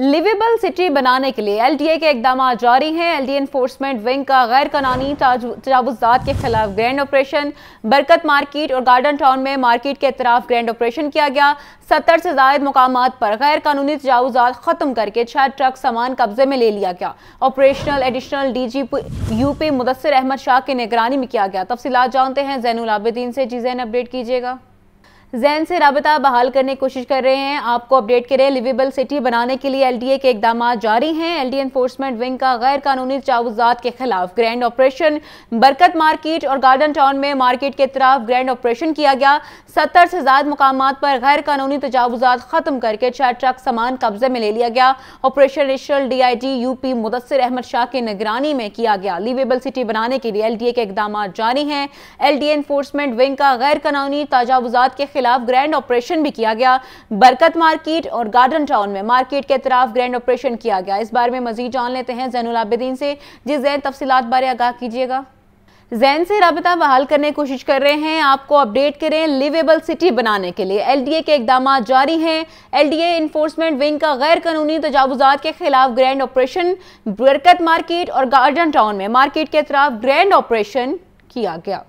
liveable city बनाने के लिए ए के इकदाम जारी हैं एलडीए इन्फोर्समेंट विंग का गैर कानूनी तजावजात के खिलाफ ग्रैंड ऑपरेशन बरकत मार्केट और गार्डन टाउन में मार्केट के अतराफ ग्रैंड ऑपरेशन किया गया सत्तर से ज्यादा मकाम पर गैर कानूनी तजावजात खत्म करके छह ट्रक सामान कब्जे में ले लिया गया operational additional D G P U P Mudassar Ahmad Shah की निगरानी में किया गया तफसीत जानते हैं जैन आबदीन से जी जैन अपडेट कीजिएगा जैन से रबता बहाल करने की कोशिश कर रहे हैं आपको अपडेट करें लिवेबल सिटी बनाने के लिए एलडीए के इकदाम जारी हैं एलडीए एनफोर्समेंट विंग का गैर कानूनी तजावजात के खिलाफ ग्रैंड ऑपरेशन बरकत मार्केट और गार्डन टाउन में मार्केट के तरफ ग्रैंड ऑपरेशन किया गया सत्तर से ज्यादा मुकाम पर गैर कानूनी तजावजात खत्म करके छह ट्रक सामान कब्जे में ले लिया गया operation G U UP Mudassar Ahmad Shah की निगरानी में किया गया लिवेबल सिटी बनाने के लिए ए के इकदाम जारी हैं डी एनफोर्समेंट विंग का गैर कानूनी तजावजात के खिलाफ ग्रैंड ऑपरेशन भी किया गया बरकत मार्केट और गार्डन टाउन में मार्केट के खिलाफ ग्रैंड ऑपरेशन किया गया इस बारे में मजीद जान लेते हैं जैनुल आबदीन से जी जैन तफसी बारे आगाह कीजिएगा जैन से रबता बहाल करने की कोशिश कर रहे हैं आपको अपडेट करें लिवेबल सिटी बनाने के लिए एलडीए के इकदाम जारी हैं एलडीए इन्फोर्समेंट विंग का गैर कानूनी तजावजात के खिलाफ ग्रैंड ऑपरेशन बरकत मार्केट और गार्डन टाउन में मार्केट के खिलाफ ग्रैंड ऑपरेशन किया गया